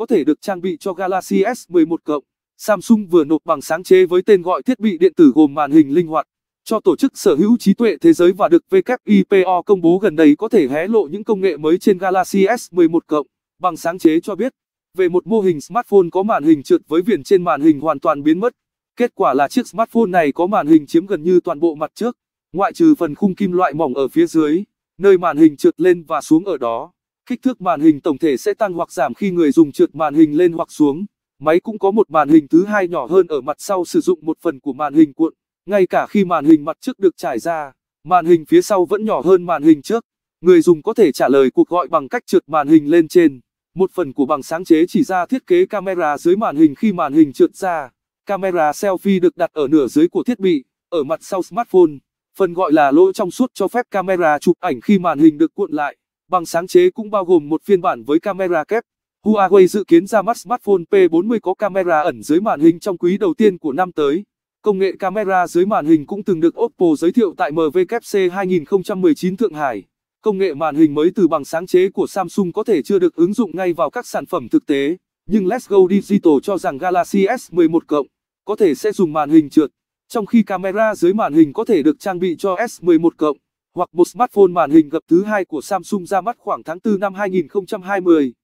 có thể được trang bị cho Galaxy S11 cộng. Samsung vừa nộp bằng sáng chế với tên gọi thiết bị điện tử gồm màn hình linh hoạt cho tổ chức sở hữu trí tuệ thế giới và được WIPO công bố gần đây có thể hé lộ những công nghệ mới trên Galaxy S11 cộng. Bằng sáng chế cho biết về một mô hình smartphone có màn hình trượt với viền trên màn hình hoàn toàn biến mất. Kết quả là chiếc smartphone này có màn hình chiếm gần như toàn bộ mặt trước, ngoại trừ phần khung kim loại mỏng ở phía dưới, nơi màn hình trượt lên và xuống ở đó. Kích thước màn hình tổng thể sẽ tăng hoặc giảm khi người dùng trượt màn hình lên hoặc xuống. Máy cũng có một màn hình thứ hai nhỏ hơn ở mặt sau sử dụng một phần của màn hình cuộn. Ngay cả khi màn hình mặt trước được trải ra, màn hình phía sau vẫn nhỏ hơn màn hình trước. Người dùng có thể trả lời cuộc gọi bằng cách trượt màn hình lên trên. Một phần của bằng sáng chế chỉ ra thiết kế camera dưới màn hình khi màn hình trượt ra. Camera selfie được đặt ở nửa dưới của thiết bị, ở mặt sau smartphone. Phần gọi là lỗ trong suốt cho phép camera chụp ảnh khi màn hình được cuộn lại. Bằng sáng chế cũng bao gồm một phiên bản với camera kép. Huawei dự kiến ra mắt smartphone P40 có camera ẩn dưới màn hình trong quý đầu tiên của năm tới. Công nghệ camera dưới màn hình cũng từng được Oppo giới thiệu tại MWC 2019 Thượng Hải. Công nghệ màn hình mới từ bằng sáng chế của Samsung có thể chưa được ứng dụng ngay vào các sản phẩm thực tế, nhưng Let's Go Digital cho rằng Galaxy S11 cộng có thể sẽ dùng màn hình trượt, trong khi camera dưới màn hình có thể được trang bị cho S11 cộng hoặc một smartphone màn hình gập thứ hai của Samsung ra mắt khoảng tháng 4 năm 2020.